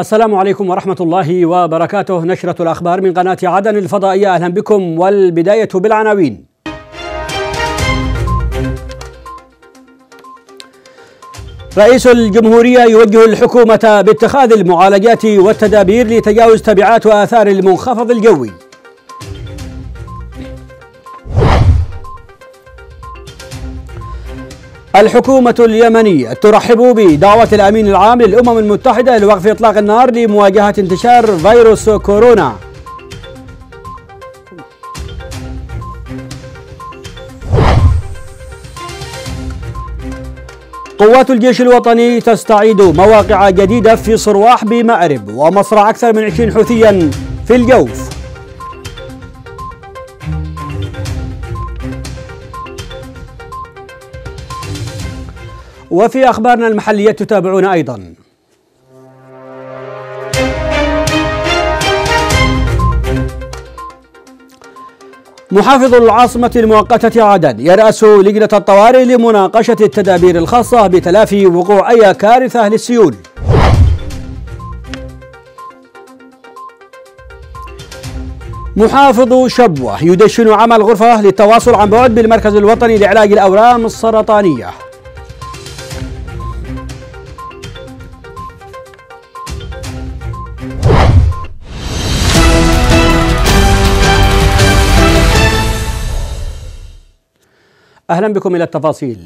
السلام عليكم ورحمة الله وبركاته نشرة الأخبار من قناة عدن الفضائية أهلا بكم والبداية بالعناوين رئيس الجمهورية يوجه الحكومة باتخاذ المعالجات والتدابير لتجاوز تبعات وآثار المنخفض الجوي الحكومة اليمنية ترحب بدعوة الأمين العام للأمم المتحدة لوقف إطلاق النار لمواجهة انتشار فيروس كورونا قوات الجيش الوطني تستعيد مواقع جديدة في صرواح بمأرب ومصرع أكثر من 20 حوثيا في الجوف وفي أخبارنا المحلية تتابعون أيضا محافظ العاصمة المؤقتة عدن يرأس لجنة الطوارئ لمناقشة التدابير الخاصة بتلافي وقوع أي كارثة للسيول محافظ شبوة يدشن عمل غرفة للتواصل عن بعد بالمركز الوطني لعلاج الأورام السرطانية أهلا بكم إلى التفاصيل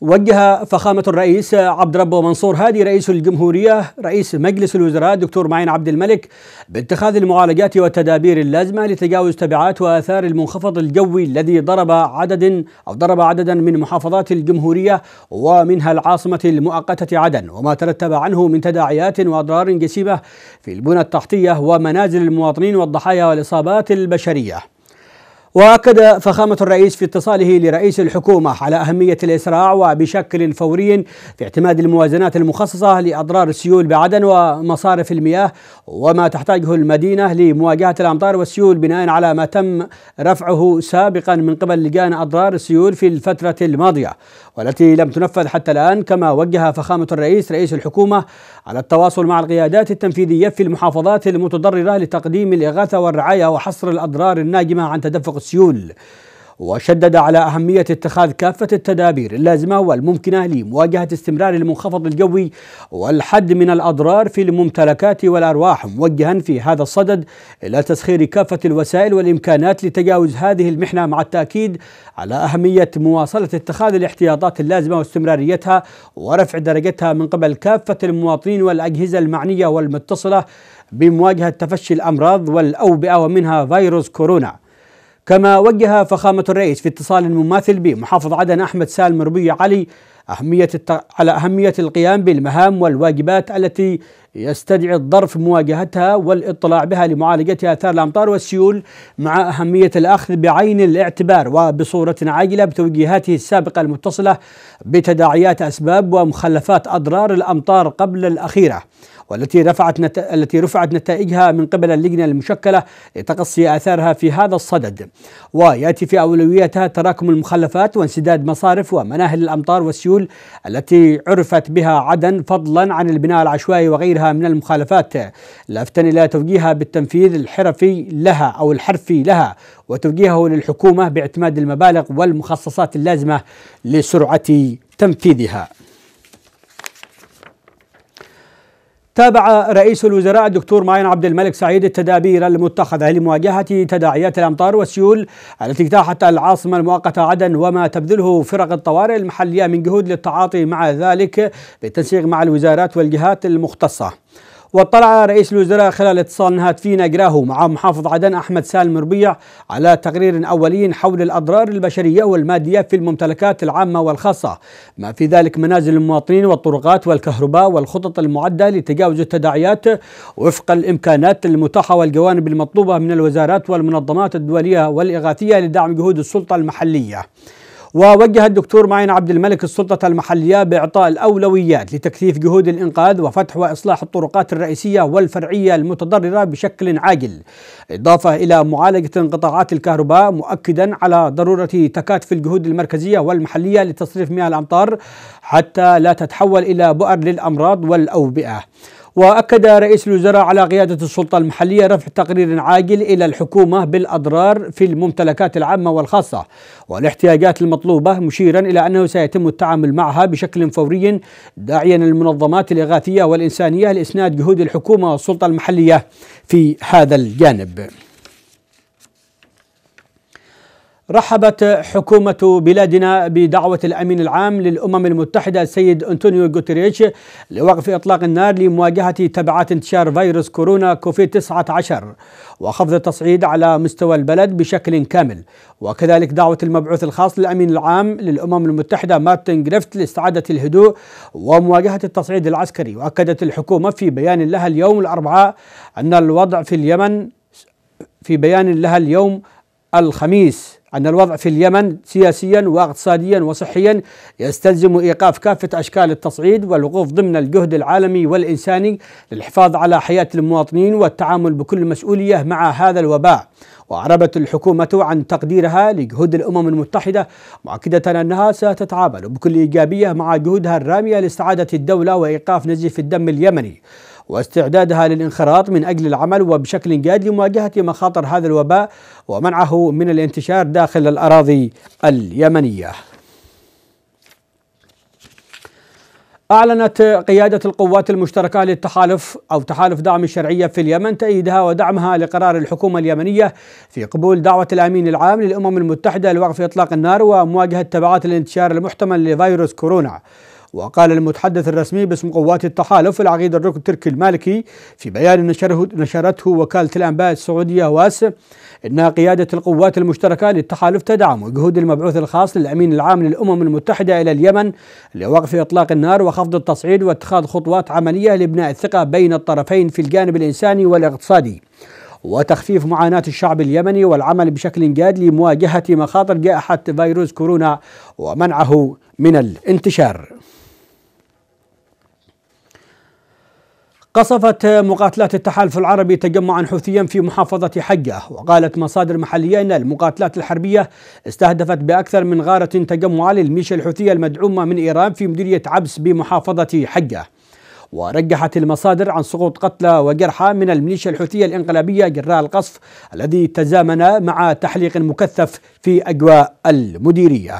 وجه فخامة الرئيس عبد ربه منصور هادي رئيس الجمهورية رئيس مجلس الوزراء دكتور معين عبد الملك باتخاذ المعالجات والتدابير اللازمة لتجاوز تبعات وآثار المنخفض الجوي الذي ضرب عدد أو ضرب عددا من محافظات الجمهورية ومنها العاصمة المؤقتة عدن وما ترتب عنه من تداعيات وأضرار جسيمة في البنى التحتية ومنازل المواطنين والضحايا والإصابات البشرية واكد فخامه الرئيس في اتصاله لرئيس الحكومه على اهميه الاسراع وبشكل فوري في اعتماد الموازنات المخصصه لاضرار السيول بعدن ومصارف المياه وما تحتاجه المدينه لمواجهه الامطار والسيول بناء على ما تم رفعه سابقا من قبل لجان اضرار السيول في الفتره الماضيه والتي لم تنفذ حتى الآن كما وجه فخامة الرئيس رئيس الحكومة على التواصل مع القيادات التنفيذية في المحافظات المتضررة لتقديم الإغاثة والرعاية وحصر الأضرار الناجمة عن تدفق السيول وشدد على أهمية اتخاذ كافة التدابير اللازمة والممكنة لمواجهة استمرار المنخفض الجوي والحد من الأضرار في الممتلكات والأرواح موجها في هذا الصدد إلى تسخير كافة الوسائل والإمكانات لتجاوز هذه المحنة مع التأكيد على أهمية مواصلة اتخاذ الاحتياطات اللازمة واستمراريتها ورفع درجتها من قبل كافة المواطنين والأجهزة المعنية والمتصلة بمواجهة تفشي الأمراض والأوبئة ومنها فيروس كورونا كما وجه فخامة الرئيس في اتصال مماثل بمحافظ عدن أحمد سالم ربيع علي أهمية الت... على أهمية القيام بالمهام والواجبات التي يستدعي الظرف مواجهتها والاطلاع بها لمعالجة آثار الأمطار والسيول مع أهمية الأخذ بعين الاعتبار وبصورة عاجلة بتوجيهاته السابقة المتصلة بتداعيات أسباب ومخلفات أضرار الأمطار قبل الأخيرة والتي رفعت نت... التي رفعت نتائجها من قبل اللجنة المشكلة لتقصي آثارها في هذا الصدد ويأتي في اولوياتها تراكم المخلفات وانسداد مصارف ومناهل الأمطار والسيول التي عرفت بها عدن فضلا عن البناء العشوائي وغيرها من المخالفات لافتا إلى توجيهها بالتنفيذ الحرفي لها أو الحرفي لها وتوجيهه للحكومة باعتماد المبالغ والمخصصات اللازمة لسرعة تنفيذها تابع رئيس الوزراء الدكتور معين عبد الملك سعيد التدابير المتخذة لمواجهة تداعيات الأمطار والسيول التي اجتاحت العاصمة المؤقتة عدن وما تبذله فرق الطوارئ المحلية من جهود للتعاطي مع ذلك بالتنسيق مع الوزارات والجهات المختصة واطلع رئيس الوزراء خلال اتصال هاتفي فينا مع محافظ عدن أحمد سالم ربيع على تقرير أولي حول الأضرار البشرية والمادية في الممتلكات العامة والخاصة ما في ذلك منازل المواطنين والطرقات والكهرباء والخطط المعدة لتجاوز التداعيات وفق الإمكانات المتاحة والجوانب المطلوبة من الوزارات والمنظمات الدولية والإغاثية لدعم جهود السلطة المحلية ووجه الدكتور معين عبد الملك السلطة المحلية بإعطاء الأولويات لتكثيف جهود الإنقاذ وفتح وإصلاح الطرقات الرئيسية والفرعية المتضررة بشكل عاجل إضافة إلى معالجة انقطاعات الكهرباء مؤكدا على ضرورة تكاتف الجهود المركزية والمحلية لتصريف مياه الأمطار حتى لا تتحول إلى بؤر للأمراض والأوبئة وأكد رئيس الوزراء على قيادة السلطة المحلية رفع تقرير عاجل إلى الحكومة بالأضرار في الممتلكات العامة والخاصة والاحتياجات المطلوبة مشيرا إلى أنه سيتم التعامل معها بشكل فوري داعيا المنظمات الإغاثية والإنسانية لإسناد جهود الحكومة والسلطة المحلية في هذا الجانب رحبت حكومة بلادنا بدعوة الأمين العام للأمم المتحدة السيد أنتونيو غوتريتش لوقف إطلاق النار لمواجهة تبعات انتشار فيروس كورونا كوفيد 19 وخفض التصعيد على مستوى البلد بشكل كامل وكذلك دعوة المبعوث الخاص للأمين العام للأمم المتحدة مارتن جريفت لاستعادة الهدوء ومواجهة التصعيد العسكري وأكدت الحكومة في بيان لها اليوم الأربعاء أن الوضع في اليمن في بيان لها اليوم الخميس أن الوضع في اليمن سياسيا واقتصاديا وصحيا يستلزم إيقاف كافة أشكال التصعيد والوقوف ضمن الجهد العالمي والإنساني للحفاظ على حياة المواطنين والتعامل بكل مسؤولية مع هذا الوباء وأعربت الحكومة عن تقديرها لجهود الأمم المتحدة مؤكدة أنها ستتعامل بكل إيجابية مع جهودها الرامية لاستعادة الدولة وإيقاف نزيف الدم اليمني واستعدادها للانخراط من أجل العمل وبشكل جاد لمواجهة مخاطر هذا الوباء ومنعه من الانتشار داخل الأراضي اليمنية أعلنت قيادة القوات المشتركة للتحالف أو تحالف دعم الشرعية في اليمن تأييدها ودعمها لقرار الحكومة اليمنية في قبول دعوة الأمين العام للأمم المتحدة لوقف إطلاق النار ومواجهة تبعات الانتشار المحتمل لفيروس كورونا وقال المتحدث الرسمي باسم قوات التحالف العقيد الركن التركي المالكي في بيان نشره نشرته وكالة الأنباء السعودية واس إن قيادة القوات المشتركة للتحالف تدعم جهود المبعوث الخاص للأمين العام للأمم المتحدة إلى اليمن لوقف إطلاق النار وخفض التصعيد واتخاذ خطوات عملية لبناء الثقة بين الطرفين في الجانب الإنساني والاقتصادي وتخفيف معاناة الشعب اليمني والعمل بشكل جاد لمواجهة مخاطر جائحة فيروس كورونا ومنعه من الانتشار قصفت مقاتلات التحالف العربي تجمعا حوثيا في محافظة حجة وقالت مصادر محلية أن المقاتلات الحربية استهدفت بأكثر من غارة تجمع للميشيا الحوثية المدعومة من إيران في مديرية عبس بمحافظة حجة ورجحت المصادر عن سقوط قتلى وجرحى من الميليشيا الحوثية الانقلابية جراء القصف الذي تزامن مع تحليق مكثف في أجواء المديرية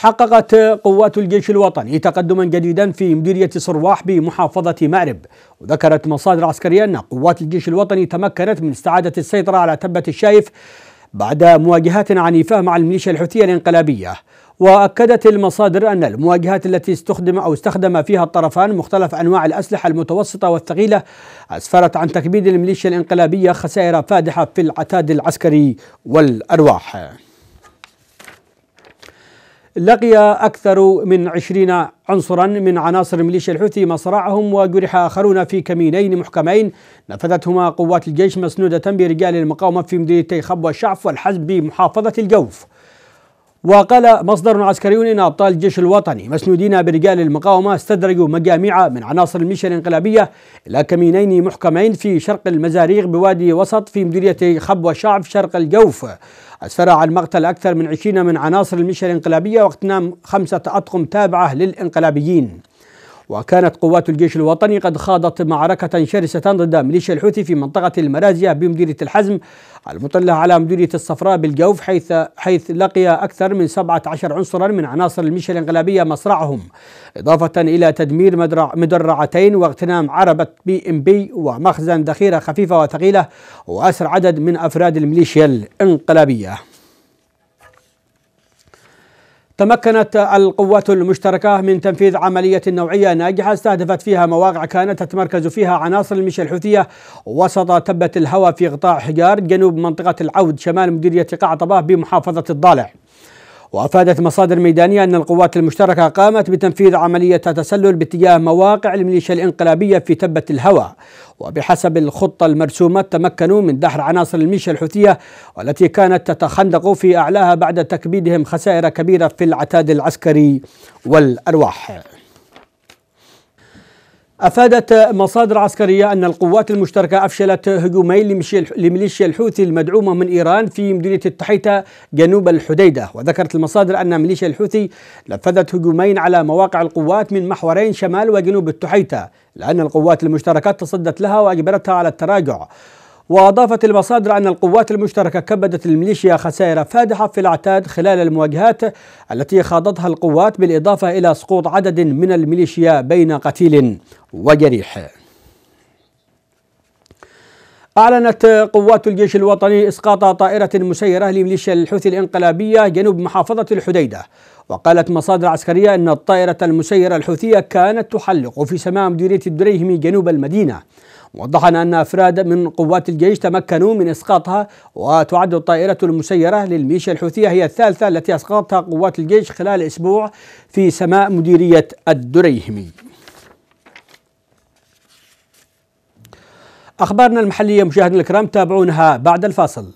حققت قوات الجيش الوطني تقدما جديدا في مديرية صرواح بمحافظة مأرب وذكرت مصادر عسكرية أن قوات الجيش الوطني تمكنت من استعادة السيطرة على تبة الشايف بعد مواجهات عنيفة مع الميليشيا الحوثية الانقلابية وأكدت المصادر أن المواجهات التي استخدم أو استخدم فيها الطرفان مختلف أنواع الأسلحة المتوسطة والثقيلة أسفرت عن تكبيد الميليشيا الانقلابية خسائر فادحة في العتاد العسكري والأرواح لقي أكثر من عشرين عنصرا من عناصر ميليشيا الحوثي مصرعهم وجرح آخرون في كمينين محكمين نفذتهما قوات الجيش مسنودة برجال المقاومة في مدينتي خب والشعف والحزب بمحافظة الجوف وقال مصدر عسكري ان ابطال الجيش الوطني مسنودين برجال المقاومه استدرجوا مجاميع من عناصر الميليشيا الانقلابيه الى كمينين محكمين في شرق المزاريغ بوادي وسط في مديريه خب وشعب شرق الجوف أسفر عن مقتل أكثر من عشرين من عناصر الميليشيا الانقلابية واغتنام خمسة أطقم تابعة للانقلابيين وكانت قوات الجيش الوطني قد خاضت معركة شرسة ضد ميليشيا الحوثي في منطقة المرازية بمديرية الحزم المطلة على مديرية الصفراء بالجوف حيث حيث لقي أكثر من 17 عنصرا من عناصر الميليشيا الانقلابية مصرعهم إضافة إلى تدمير مدرعتين واغتنام عربة بي ام بي ومخزن ذخيرة خفيفة وثقيلة وأسر عدد من أفراد الميليشيا الانقلابية تمكنت القوات المشتركة من تنفيذ عملية نوعية ناجحة استهدفت فيها مواقع كانت تتمركز فيها عناصر الميليشيا الحوثية وسط تبة الهوى في قطاع حجار جنوب منطقة العود شمال مديرية قاع طباه بمحافظة الضالع وأفادت مصادر ميدانية أن القوات المشتركة قامت بتنفيذ عملية تسلل باتجاه مواقع الميليشيا الإنقلابية في تبة الهوى وبحسب الخطة المرسومة تمكنوا من دحر عناصر الميليشيا الحوثية والتي كانت تتخندق في أعلاها بعد تكبيدهم خسائر كبيرة في العتاد العسكري والأرواح أفادت مصادر عسكرية أن القوات المشتركة أفشلت هجومين لميليشيا الحوثي المدعومة من إيران في مدينة التحيتة جنوب الحديدة وذكرت المصادر أن ميليشيا الحوثي نفذت هجومين على مواقع القوات من محورين شمال وجنوب التحيتة لأن القوات المشتركة تصدت لها وأجبرتها على التراجع وأضافت المصادر أن القوات المشتركة كبدت الميليشيا خسائر فادحة في العتاد خلال المواجهات التي خاضتها القوات بالإضافة إلى سقوط عدد من الميليشيا بين قتيل وجريح أعلنت قوات الجيش الوطني إسقاط طائرة مسيرة لميليشيا الحوثي الإنقلابية جنوب محافظة الحديدة وقالت مصادر عسكرية أن الطائرة المسيرة الحوثية كانت تحلق في سماء مديرية الدريهمي جنوب المدينة موضحا أن أفراد من قوات الجيش تمكنوا من إسقاطها وتعد الطائرة المسيرة للميليشيا الحوثية هي الثالثة التي أسقطتها قوات الجيش خلال أسبوع في سماء مديرية الدريهمي أخبارنا المحلية مشاهدينا الكرام تابعونها بعد الفاصل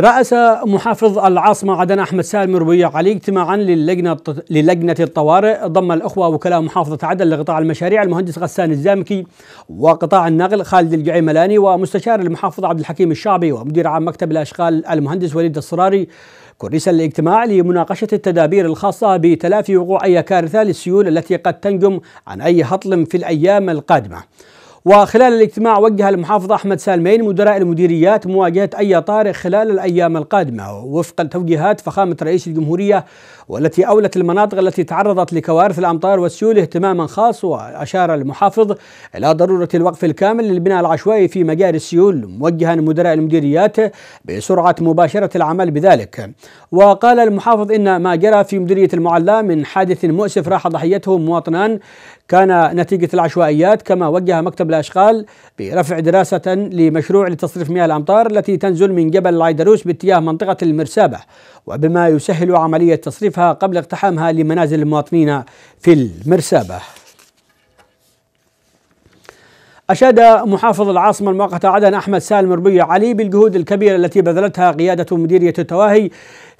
رأس محافظ العاصمة عدن أحمد سالم ربيع علي اجتماعا للجنة للجنة الطوارئ ضم الأخوة وكلاء محافظة عدن لقطاع المشاريع المهندس غسان الزامكي وقطاع النقل خالد الجعيملاني ومستشار المحافظ عبد الحكيم الشعبي ومدير عام مكتب الأشغال المهندس وليد الصراري كرس الاجتماع لمناقشة التدابير الخاصة بتلافي وقوع أي كارثة للسيول التي قد تنجم عن أي هطل في الأيام القادمة وخلال الاجتماع وجه المحافظ أحمد سالمين مدراء المديريات مواجهة أي طارئ خلال الأيام القادمة وفقا توجيهات فخامة رئيس الجمهورية والتي أولت المناطق التي تعرضت لكوارث الأمطار والسيول اهتماما خاص وأشار المحافظ إلى ضرورة الوقف الكامل للبناء العشوائي في مجاري السيول موجها مدراء المديريات بسرعة مباشرة العمل بذلك وقال المحافظ إن ما جرى في مديرية المعلا من حادث مؤسف راح ضحيته مواطنان كان نتيجة العشوائيات كما وجه مكتب الأشغال برفع دراسة لمشروع لتصريف مياه الأمطار التي تنزل من جبل العيدروس باتجاه منطقة المرسابة وبما يسهل عملية تصريفها قبل اقتحامها لمنازل المواطنين في المرسابة أشاد محافظ العاصمة المؤقتة عدن أحمد سالم ربيع علي بالجهود الكبيرة التي بذلتها قيادة مديرية التواهي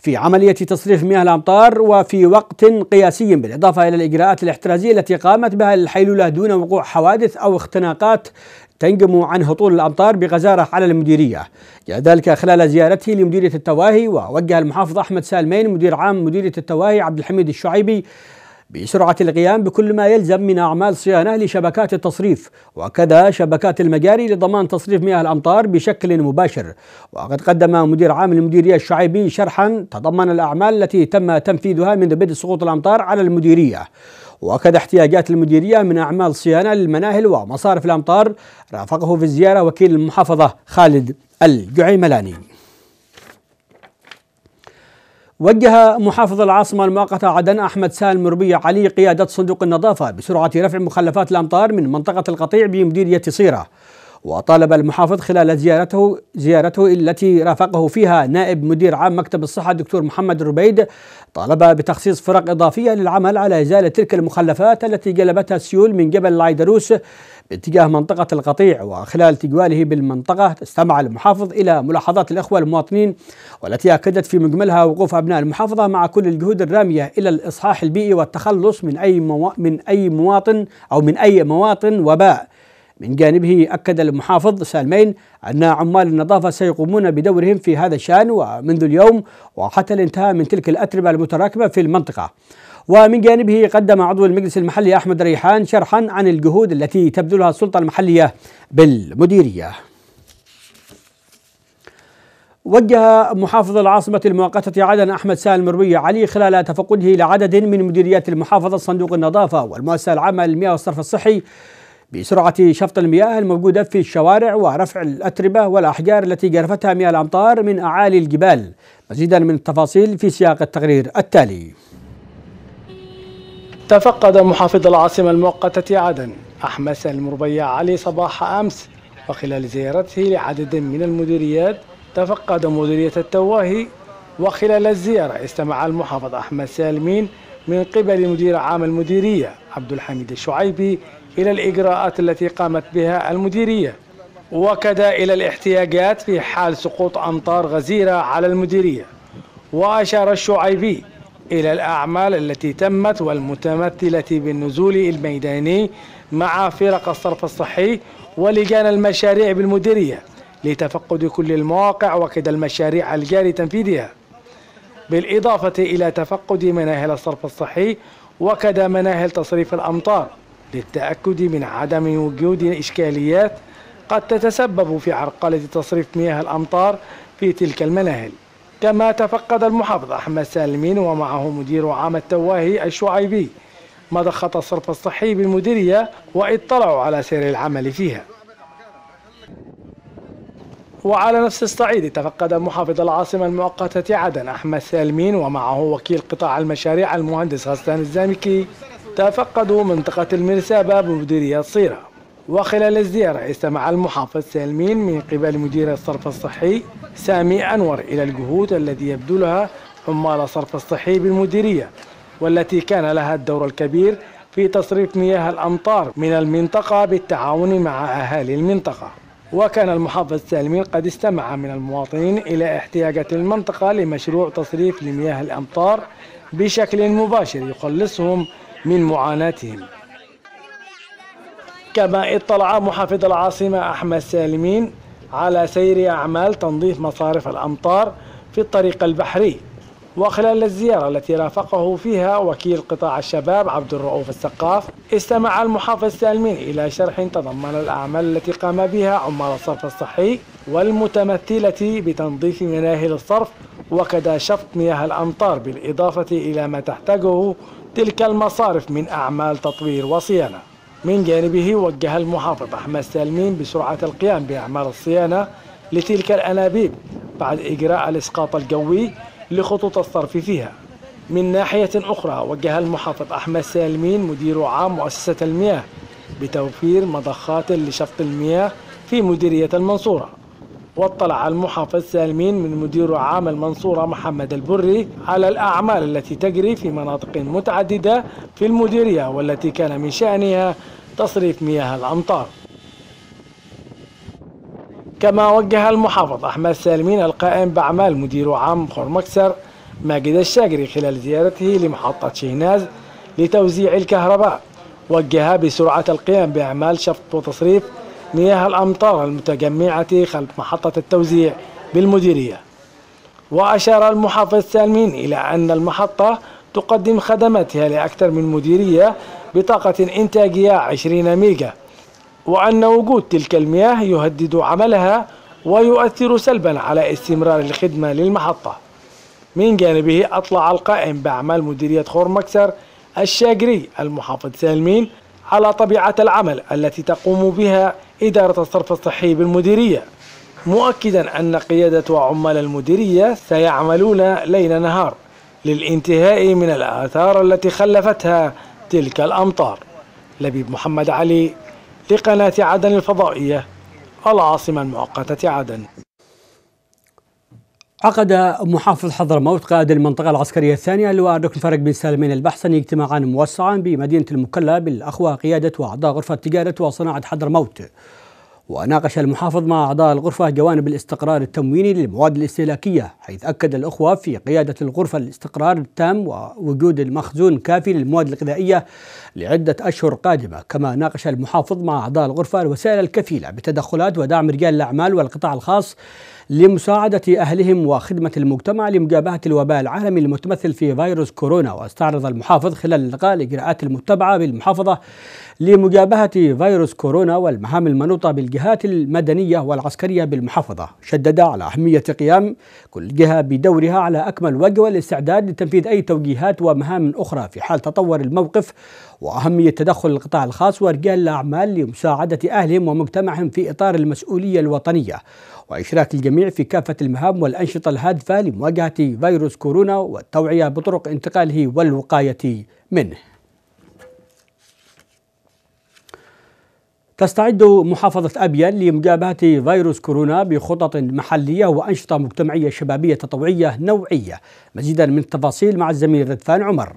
في عملية تصريف مياه الأمطار وفي وقت قياسي بالإضافة إلى الإجراءات الاحترازية التي قامت بها الحيلولة دون وقوع حوادث أو اختناقات تنجم عن هطول الأمطار بغزارة على المديرية ذلك خلال زيارته لمديرية التواهي ووجه المحافظ أحمد سالمين مدير عام مديرية التواهي عبد الحميد الشعيبي بسرعة القيام بكل ما يلزم من أعمال صيانة لشبكات التصريف وكذا شبكات المجاري لضمان تصريف مياه الأمطار بشكل مباشر وقد قدم مدير عام المديرية الشعيبي شرحا تضمن الأعمال التي تم تنفيذها منذ بدء سقوط الأمطار على المديرية وكذا احتياجات المديرية من أعمال صيانة للمناهل ومصارف الأمطار رافقه في الزيارة وكيل المحافظة خالد الجعيملاني وجه محافظ العاصمة المؤقتة عدن أحمد سالم ربيع علي قيادة صندوق النظافة بسرعة رفع مخلفات الأمطار من منطقة القطيع بمديرية صيرة وطالب المحافظ خلال زيارته زيارته التي رافقه فيها نائب مدير عام مكتب الصحة الدكتور محمد الربيد طالب بتخصيص فرق إضافية للعمل على إزالة تلك المخلفات التي جلبتها السيول من جبل العيدروس باتجاه منطقة القطيع وخلال تجواله بالمنطقة استمع المحافظ إلى ملاحظات الإخوة المواطنين والتي أكدت في مجملها وقوف أبناء المحافظة مع كل الجهود الرامية إلى الإصحاح البيئي والتخلص من أي مو... من أي مواطن أو من أي مواطن وباء من جانبه أكد المحافظ سالمين أن عمال النظافة سيقومون بدورهم في هذا الشأن ومنذ اليوم وحتى الانتهاء من تلك الأتربة المتراكمة في المنطقة ومن جانبه قدم عضو المجلس المحلي أحمد ريحان شرحا عن الجهود التي تبذلها السلطة المحلية بالمديرية وجه محافظ العاصمة المؤقتة عدن أحمد سالم مروية علي خلال تفقده لعدد من مديريات المحافظة صندوق النظافة والمؤسسة العامة للمياه والصرف الصحي بسرعة شفط المياه الموجودة في الشوارع ورفع الأتربة والأحجار التي جرفتها مياه الأمطار من أعالي الجبال مزيدا من التفاصيل في سياق التقرير التالي تفقد محافظ العاصمة المؤقتة عدن أحمس المربيع علي صباح أمس وخلال زيارته لعدد من المديريات تفقد مديرية التواهي وخلال الزيارة استمع المحافظ أحمد سالمين من قبل مدير عام المديرية عبد الحميد الشعيبي إلى الإجراءات التي قامت بها المديرية وكذا إلى الاحتياجات في حال سقوط أمطار غزيرة على المديرية وأشار الشعيبي إلى الأعمال التي تمت والمتمثلة بالنزول الميداني مع فرق الصرف الصحي ولجان المشاريع بالمديرية لتفقد كل المواقع وكذا المشاريع الجاري تنفيذها بالإضافة إلى تفقد مناهل الصرف الصحي وكذا مناهل تصريف الأمطار للتأكد من عدم وجود إشكاليات قد تتسبب في عرقلة تصريف مياه الأمطار في تلك المناهل كما تفقد المحافظ أحمد سالمين ومعه مدير عام التواهي الشعيبي مضخه الصرف الصحي بالمديرية واطلعوا على سير العمل فيها وعلى نفس الصعيد تفقد محافظ العاصمة المؤقتة عدن أحمد سالمين ومعه وكيل قطاع المشاريع المهندس غسان الزامكي تفقدوا منطقة المرسابة بمديرية صيرة وخلال الزيارة استمع المحافظ سالمين من قبل مدير الصرف الصحي سامي أنور إلى الجهود التي يبذلها عمال الصرف الصحي بالمديرية والتي كان لها الدور الكبير في تصريف مياه الأمطار من المنطقة بالتعاون مع أهالي المنطقة وكان المحافظ سالمين قد استمع من المواطنين إلى احتياجات المنطقة لمشروع تصريف لمياه الأمطار بشكل مباشر يخلصهم من معاناتهم كما اطلع محافظ العاصمة أحمد سالمين على سير أعمال تنظيف مصارف الأمطار في الطريق البحري وخلال الزيارة التي رافقه فيها وكيل قطاع الشباب عبد الرؤوف السقاف استمع المحافظ سالمين إلى شرح تضمن الأعمال التي قام بها عمال الصرف الصحي والمتمثلة بتنظيف مناهل الصرف وكذا شفط مياه الأمطار بالإضافة إلى ما تحتاجه تلك المصارف من أعمال تطوير وصيانة من جانبه وجه المحافظ أحمد سالمين بسرعة القيام بأعمال الصيانة لتلك الأنابيب بعد إجراء الإسقاط الجوي لخطوط الصرف فيها من ناحية أخرى وجه المحافظ أحمد سالمين مدير عام مؤسسة المياه بتوفير مضخات لشفط المياه في مديرية المنصورة واطلع المحافظ سالمين من مدير عام المنصورة محمد البري على الأعمال التي تجري في مناطق متعددة في المديرية والتي كان من شأنها تصريف مياه الأمطار كما وجه المحافظ أحمد سالمين القائم بأعمال مدير عام خورمكسر ماجد الشاجري خلال زيارته لمحطة شيناز لتوزيع الكهرباء وجه بسرعة القيام بأعمال شفط وتصريف مياه الأمطار المتجمعة خلف محطة التوزيع بالمديرية وأشار المحافظ سالمين إلى أن المحطة تقدم خدماتها لأكثر من مديرية بطاقة إنتاجية 20 ميجا وأن وجود تلك المياه يهدد عملها ويؤثر سلبا على استمرار الخدمة للمحطة من جانبه أطلع القائم بأعمال مديرية خور مكسر الشاجري المحافظ سالمين على طبيعة العمل التي تقوم بها إدارة الصرف الصحي بالمديرية مؤكدا أن قيادة وعمال المديرية سيعملون ليل نهار للانتهاء من الآثار التي خلفتها تلك الأمطار لبيب محمد علي لقناة عدن الفضائية العاصمة المؤقتة عدن عقد محافظ حضرموت قائد المنطقة العسكرية الثانية اللواء الركن فرق بن سالمين البحسني اجتماعا موسعا بمدينة المكلا بالأخوة قيادة وأعضاء غرفة تجارة وصناعة حضرموت وناقش المحافظ مع أعضاء الغرفة جوانب الاستقرار التمويني للمواد الاستهلاكية حيث أكد الأخوة في قيادة الغرفة الاستقرار التام ووجود المخزون كافي للمواد الغذائية لعدة أشهر قادمة كما ناقش المحافظ مع أعضاء الغرفة الوسائل الكفيلة بتدخلات ودعم رجال الأعمال والقطاع الخاص لمساعدة أهلهم وخدمة المجتمع لمجابهة الوباء العالمي المتمثل في فيروس كورونا واستعرض المحافظ خلال اللقاء الإجراءات المتبعة بالمحافظة لمجابهة فيروس كورونا والمهام المنوطة بالجهات المدنية والعسكرية بالمحافظة شدد على أهمية قيام كل جهة بدورها على أكمل وجه والاستعداد لتنفيذ أي توجيهات ومهام أخرى في حال تطور الموقف وأهمية تدخل القطاع الخاص ورجال الأعمال لمساعدة أهلهم ومجتمعهم في إطار المسؤولية الوطنية وإشراك الجميع في كافة المهام والأنشطة الهادفة لمواجهة فيروس كورونا والتوعية بطرق انتقاله والوقاية منه تستعد محافظة أبيان لمجابهة فيروس كورونا بخطط محلية وأنشطة مجتمعية شبابية تطوعية نوعية مزيدا من التفاصيل مع الزميل ردفان عمر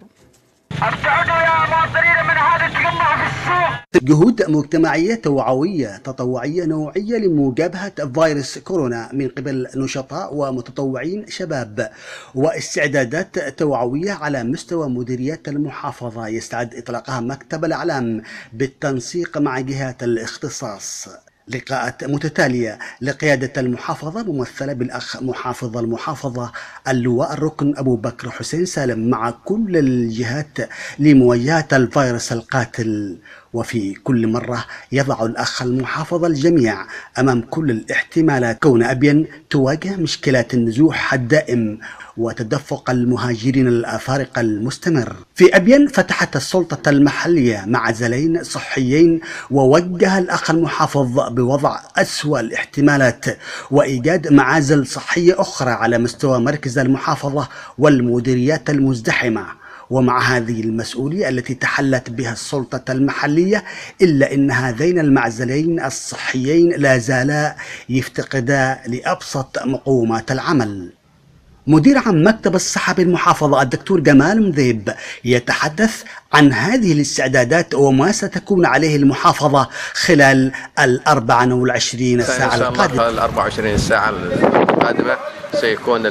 جهود مجتمعية توعوية تطوعية نوعية لمجابهة فيروس كورونا من قبل نشطاء ومتطوعين شباب واستعدادات توعوية على مستوى مديريات المحافظة يستعد إطلاقها مكتب الأعلام بالتنسيق مع جهات الاختصاص لقاءات متتالية لقيادة المحافظة ممثلة بالأخ محافظ المحافظة اللواء الركن أبو بكر حسين سالم مع كل الجهات لمواجهة الفيروس القاتل وفي كل مرة يضع الأخ المحافظ الجميع أمام كل الاحتمالات كون أبين تواجه مشكلات النزوح الدائم وتدفق المهاجرين الأفارقة المستمر في أبين فتحت السلطة المحلية معزلين صحيين ووجه الأخ المحافظ بوضع أسوأ الاحتمالات وإيجاد معازل صحية أخرى على مستوى مركز المحافظة والمديريات المزدحمة ومع هذه المسؤولية التي تحلت بها السلطة المحلية إلا أن هذين المعزلين الصحيين لا زالا يفتقدا لأبسط مقومات العمل مدير عام مكتب الصحة بالمحافظة الدكتور جمال مذيب يتحدث عن هذه الاستعدادات وما ستكون عليه المحافظة خلال ال 24 ساعة القادمة خلال ال 24 ساعة القادمة سيكون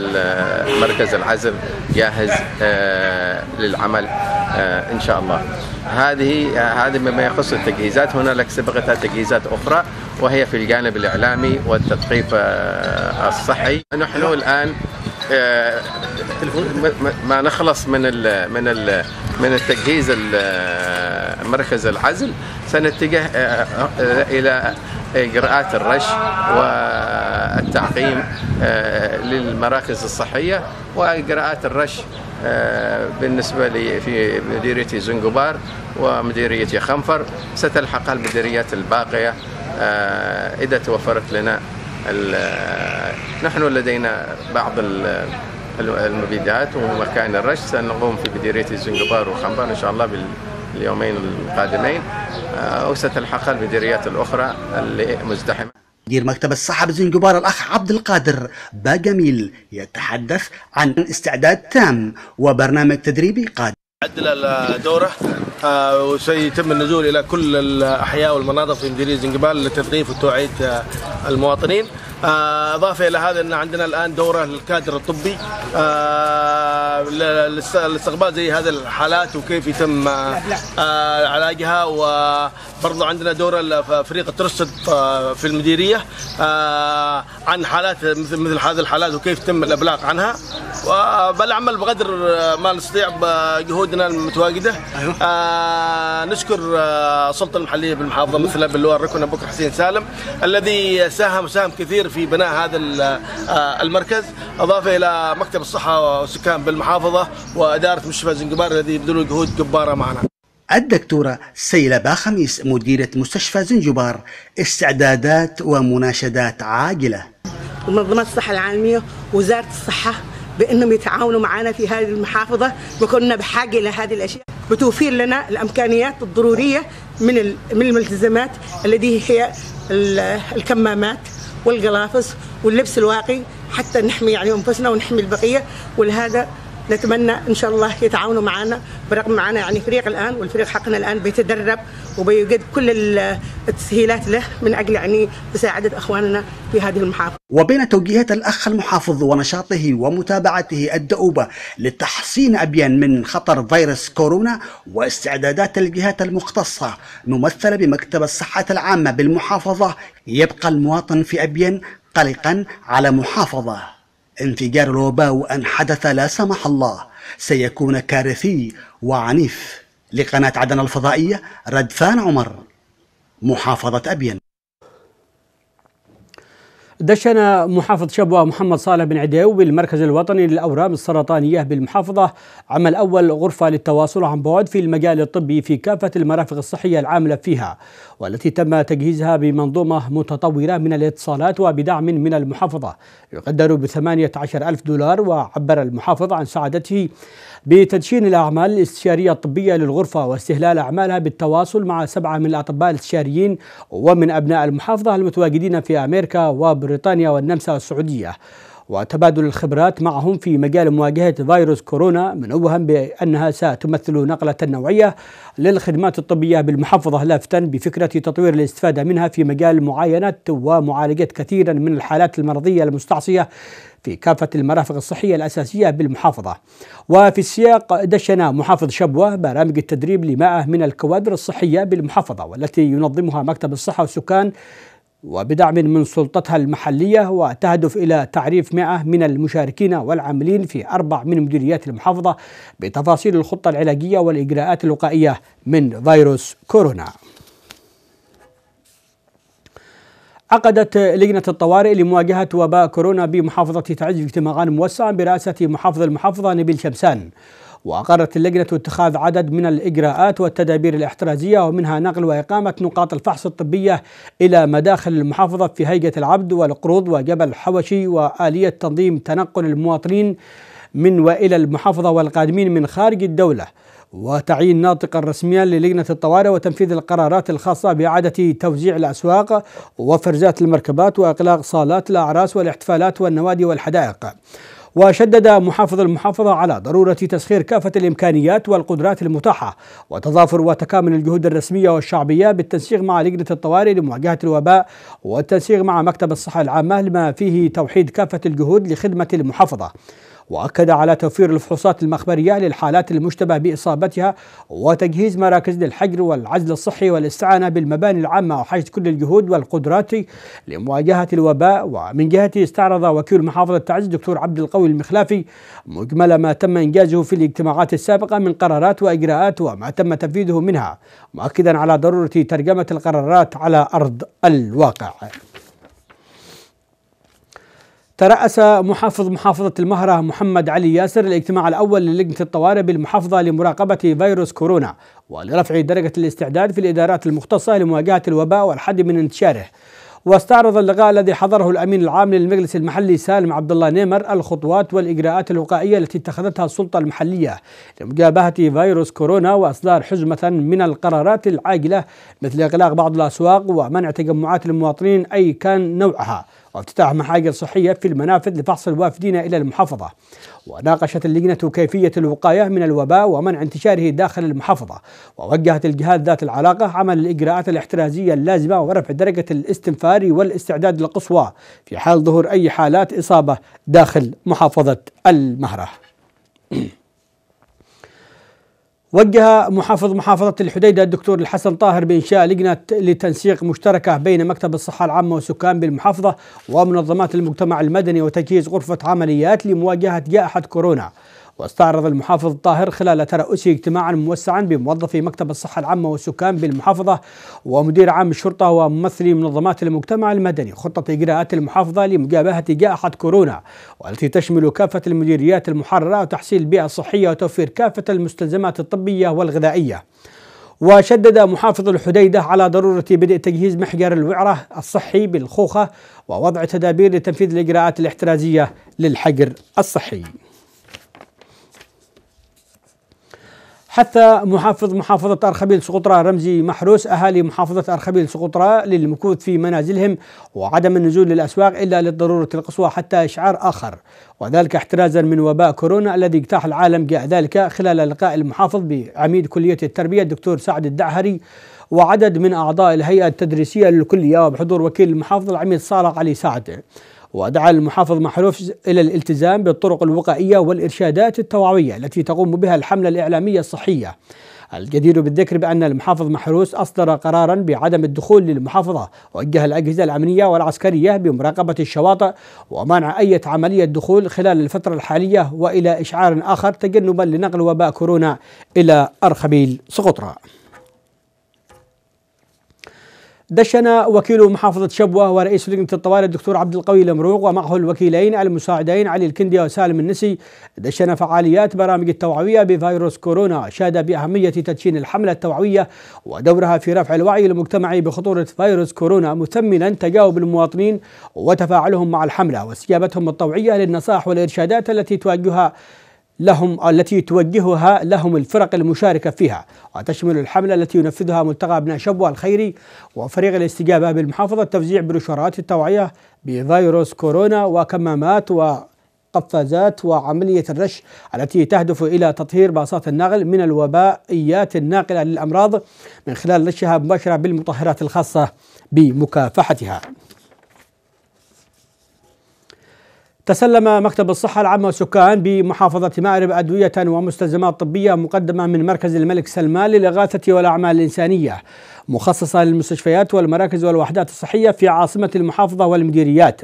مركز العزم جاهز آه، للعمل آه، ان شاء الله. هذه هذه مما يخص التجهيزات هنالك سبقتها تجهيزات اخرى وهي في الجانب الاعلامي والتثقيف آه، الصحي. نحن الان ما نخلص من الـ من الـ من التجهيز مركز العزل سنتجه إلى إجراءات الرش والتعقيم آه، للمراكز الصحية وإجراءات الرش آه، بالنسبة لي في مديرية زنجبار ومديرية خنفر ستلحقها المديريات الباقية آه، إذا توفرت لنا نحن لدينا بعض المبيدات ومكان الرش سنقوم في مديرية الزنجبار وخنبر إن شاء الله باليومين القادمين آه، وستلحقها المديريات الأخرى اللي مزدحمة مدير مكتب الصحة بزنجبار الأخ عبد القادر باجميل يتحدث عن استعداد تام وبرنامج تدريبي قادم عدل الدورة آه، وسيتم النزول إلى كل الأحياء والمناطق في مديرية زنجبار لتثقيف وتوعية آه، المواطنين آه، اضافه الى هذا ان عندنا الان دوره للكادر الطبي آه، للاستقبال زي هذه الحالات وكيف يتم آه، علاجها وبرضه عندنا دوره لفريق الترصد في المديريه عن حالات مثل مثل هذه الحالات وكيف يتم الابلاغ عنها وبالعمل بقدر ما نستطيع بجهودنا المتواجده أيوه. نشكر السلطه المحليه بالمحافظه مثل باللواء الركن ابو حسين سالم الذي ساهم ساهم كثير في بناء هذا آه، المركز اضافه الى مكتب الصحه والسكان بالمحافظه واداره مستشفى زنجبار الذي يبذلون جهود جباره معنا الدكتورة سيلة خميس مديرة مستشفى زنجبار استعدادات ومناشدات عاجلة منظمة الصحة العالمية وزارة الصحة بأنهم يتعاونوا معنا في هذه المحافظة وكنا بحاجة لهذه الأشياء بتوفير لنا الامكانيات الضروريه من من الملتزمات التي هي الكمامات والقلافس واللبس الواقي حتى نحمي يعني انفسنا ونحمي البقيه ولهذا نتمنى ان شاء الله يتعاونوا معنا برغم معنا يعني فريق الان والفريق حقنا الان بيتدرب وبيوجد كل التسهيلات له من اجل يعني مساعده اخواننا في هذه المحافظه. وبين توجيهات الاخ المحافظ ونشاطه ومتابعته الدؤوبه لتحصين ابيان من خطر فيروس كورونا واستعدادات الجهات المختصه ممثله بمكتب الصحه العامه بالمحافظه يبقى المواطن في ابيان قلقا على محافظه انفجار الوباء وأن حدث لا سمح الله سيكون كارثي وعنيف لقناة عدن الفضائية ردفان عمر محافظة أبين دشن محافظ شبوة محمد صالح بن عديو بالمركز الوطني للأورام السرطانية بالمحافظة عمل اول غرفة للتواصل عن بعد في المجال الطبي في كافة المرافق الصحية العاملة فيها والتي تم تجهيزها بمنظومة متطورة من الاتصالات وبدعم من المحافظة يقدر ب عشر ألف دولار وعبر المحافظ عن سعادته بتدشين الأعمال الاستشارية الطبية للغرفة واستهلال أعمالها بالتواصل مع سبعة من الأطباء الاستشاريين ومن أبناء المحافظة المتواجدين في أمريكا وبريطانيا والنمسا والسعودية وتبادل الخبرات معهم في مجال مواجهة فيروس كورونا منوها بأنها ستمثل نقلة نوعية للخدمات الطبية بالمحافظة لافتا بفكرة تطوير الاستفادة منها في مجال معاينة ومعالجة كثيرا من الحالات المرضية المستعصية في كافة المرافق الصحية الأساسية بالمحافظة وفي السياق دشن محافظ شبوة برامج التدريب لمائة من الكوادر الصحية بالمحافظة والتي ينظمها مكتب الصحة والسكان وبدعم من سلطتها المحلية وتهدف إلى تعريف 100 من المشاركين والعاملين في أربع من مديريات المحافظة بتفاصيل الخطة العلاجية والإجراءات الوقائية من فيروس كورونا عقدت لجنة الطوارئ لمواجهة وباء كورونا بمحافظة تعز اجتماعا موسعا برئاسة محافظ المحافظة نبيل شمسان وأقرت اللجنة اتخاذ عدد من الإجراءات والتدابير الاحترازية ومنها نقل وإقامة نقاط الفحص الطبية إلى مداخل المحافظة في هيئة العبد والقروض وجبل الحوشي وآلية تنظيم تنقل المواطنين من وإلى المحافظة والقادمين من خارج الدولة وتعيين ناطقا رسميا للجنة الطوارئ وتنفيذ القرارات الخاصة بإعادة توزيع الأسواق وفرزات المركبات وإغلاق صالات الأعراس والاحتفالات والنوادي والحدائق وشدد محافظ المحافظة على ضرورة تسخير كافة الإمكانيات والقدرات المتاحة وتضافر وتكامل الجهود الرسمية والشعبية بالتنسيق مع لجنة الطوارئ لمواجهة الوباء والتنسيق مع مكتب الصحة العامة لما فيه توحيد كافة الجهود لخدمة المحافظة وأكد على توفير الفحوصات المخبرية للحالات المشتبه بإصابتها وتجهيز مراكز للحجر والعزل الصحي والاستعانة بالمباني العامة وحشد كل الجهود والقدرات لمواجهة الوباء ومن جهته استعرض وكيل محافظة تعز الدكتور عبد القوي المخلافي مجمل ما تم إنجازه في الاجتماعات السابقة من قرارات وإجراءات وما تم تنفيذه منها مؤكدا على ضرورة ترجمة القرارات على أرض الواقع ترأس محافظ محافظة المهرة محمد علي ياسر الاجتماع الأول للجنة الطوارئ بالمحافظة لمراقبة فيروس كورونا ولرفع درجة الاستعداد في الإدارات المختصة لمواجهة الوباء والحد من انتشاره واستعرض اللقاء الذي حضره الأمين العام للمجلس المحلي سالم عبد الله نيمر الخطوات والإجراءات الوقائية التي اتخذتها السلطة المحلية لمجابهة فيروس كورونا وإصدار حزمة من القرارات العاجلة مثل إغلاق بعض الأسواق ومنع تجمعات المواطنين أي كان نوعها وافتتاح محاجر صحية في المنافذ لفحص الوافدين إلى المحافظة وناقشت اللجنة كيفية الوقاية من الوباء ومنع انتشاره داخل المحافظة ووجهت الجهات ذات العلاقة عمل الإجراءات الاحترازية اللازمة ورفع درجة الاستنفار والاستعداد القصوى في حال ظهور أي حالات إصابة داخل محافظة المهرة وجه محافظ محافظة الحديدة الدكتور الحسن طاهر بإنشاء لجنة لتنسيق مشتركة بين مكتب الصحة العامة وسكان بالمحافظة ومنظمات المجتمع المدني وتجهيز غرفة عمليات لمواجهة جائحة كورونا واستعرض المحافظ طاهر خلال ترأسه اجتماعا موسعا بموظفي مكتب الصحة العامة والسكان بالمحافظة ومدير عام الشرطة وممثلي منظمات المجتمع المدني خطة إجراءات المحافظة لمجابهة جائحة كورونا والتي تشمل كافة المديريات المحررة وتحسين البيئة الصحية وتوفير كافة المستلزمات الطبية والغذائية وشدد محافظ الحديدة على ضرورة بدء تجهيز محجر الوعرة الصحي بالخوخة ووضع تدابير لتنفيذ الإجراءات الاحترازية للحجر الصحي حث محافظ محافظة أرخبيل سقطرى رمزي محروس أهالي محافظة أرخبيل سقطرى للمكوث في منازلهم وعدم النزول للأسواق إلا للضرورة القصوى حتى إشعار آخر وذلك احترازا من وباء كورونا الذي اجتاح العالم جاء ذلك خلال لقاء المحافظ بعميد كلية التربية الدكتور سعد الدعهري وعدد من أعضاء الهيئة التدريسية للكلية وبحضور وكيل المحافظ العميد صالح علي سعد ودعا المحافظ محروف إلى الالتزام بالطرق الوقائية والإرشادات التوعوية التي تقوم بها الحملة الإعلامية الصحية الجدير بالذكر بأن المحافظ محروس أصدر قرارا بعدم الدخول للمحافظة وجه الأجهزة الأمنية والعسكرية بمراقبة الشواطئ ومنع أي عملية دخول خلال الفترة الحالية وإلى إشعار آخر تجنبا لنقل وباء كورونا إلى أرخبيل سقطرى دشن وكيل محافظة شبوة ورئيس لجنة الطوارئ الدكتور عبد القوي المروق ومعه الوكيلين المساعدين علي الكندي وسالم النسي دشن فعاليات برامج التوعوية بفيروس كورونا شاد بأهمية تدشين الحملة التوعوية ودورها في رفع الوعي المجتمعي بخطورة فيروس كورونا مثمنا تجاوب المواطنين وتفاعلهم مع الحملة واستجابتهم الطوعية للنصائح والإرشادات التي تواجهها لهم التي توجهها لهم الفرق المشاركة فيها وتشمل الحملة التي ينفذها ملتقى أبناء شبوة الخيري وفريق الاستجابة بالمحافظة توزيع بروشورات التوعية بفيروس كورونا وكمامات و قفازات وعملية الرش التي تهدف إلى تطهير باصات النقل من الوبائيات الناقلة للأمراض من خلال رشها مباشرة بالمطهرات الخاصة بمكافحتها تسلم مكتب الصحة العامة والسكان بمحافظة مأرب أدوية ومستلزمات طبية مقدمة من مركز الملك سلمان للإغاثة والأعمال الإنسانية مخصصة للمستشفيات والمراكز والوحدات الصحية في عاصمة المحافظة والمديريات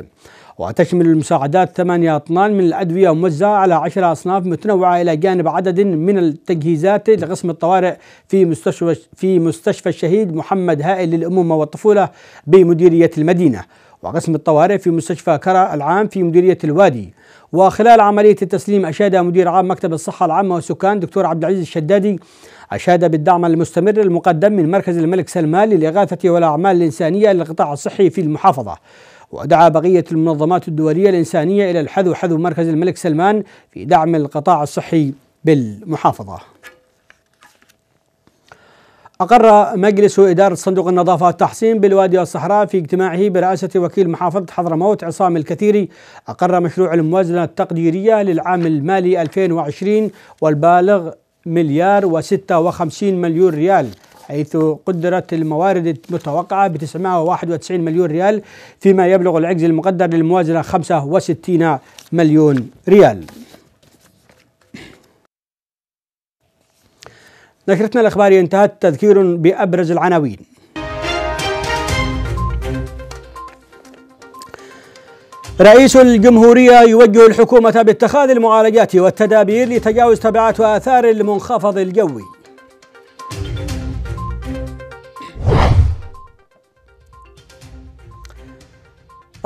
وتشمل المساعدات ثمانية أطنان من الأدوية موزعة على عشرة أصناف متنوعة إلى جانب عدد من التجهيزات لقسم الطوارئ في مستشفى في مستشفى الشهيد محمد هائل للأمومة والطفولة بمديرية المدينة وقسم الطوارئ في مستشفى كرا العام في مديرية الوادي وخلال عملية التسليم أشاد مدير عام مكتب الصحة العامة والسكان دكتور عبد العزيز الشدادي أشاد بالدعم المستمر المقدم من مركز الملك سلمان للإغاثة والأعمال الإنسانية للقطاع الصحي في المحافظة ودعا بقية المنظمات الدولية الإنسانية إلى الحذو حذو مركز الملك سلمان في دعم القطاع الصحي بالمحافظة أقر مجلس إدارة صندوق النظافة والتحسين بالوادي والصحراء في اجتماعه برئاسة وكيل محافظة حضرموت عصام الكثيري أقر مشروع الموازنة التقديرية للعام المالي 2020 والبالغ مليار و56 مليون ريال حيث قدرت الموارد المتوقعة ب 991 مليون ريال فيما يبلغ العجز المقدر للموازنة 65 مليون ريال نشرتنا الإخبارية انتهت تذكير بأبرز العناوين رئيس الجمهورية يوجه الحكومة باتخاذ المعالجات والتدابير لتجاوز تبعات آثار المنخفض الجوي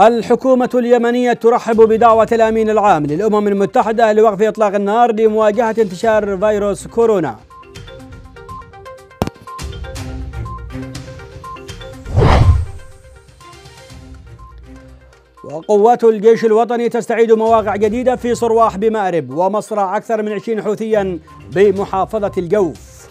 الحكومة اليمنية ترحب بدعوة الأمين العام للأمم المتحدة لوقف إطلاق النار لمواجهة انتشار فيروس كورونا قوات الجيش الوطني تستعيد مواقع جديدة في صرواح بمأرب ومصرع أكثر من 20 حوثيا بمحافظة الجوف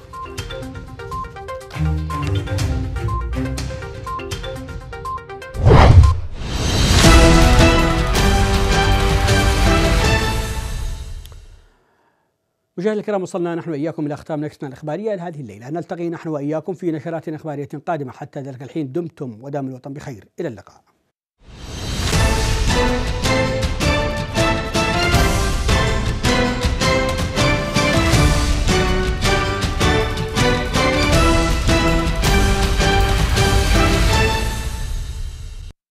مشاهدينا الكرام وصلنا نحن واياكم الى ختام نشرتنا الاخباريه لهذه الليله، نلتقي نحن واياكم في نشرات اخباريه قادمه حتى ذلك الحين دمتم ودام الوطن بخير، الى اللقاء.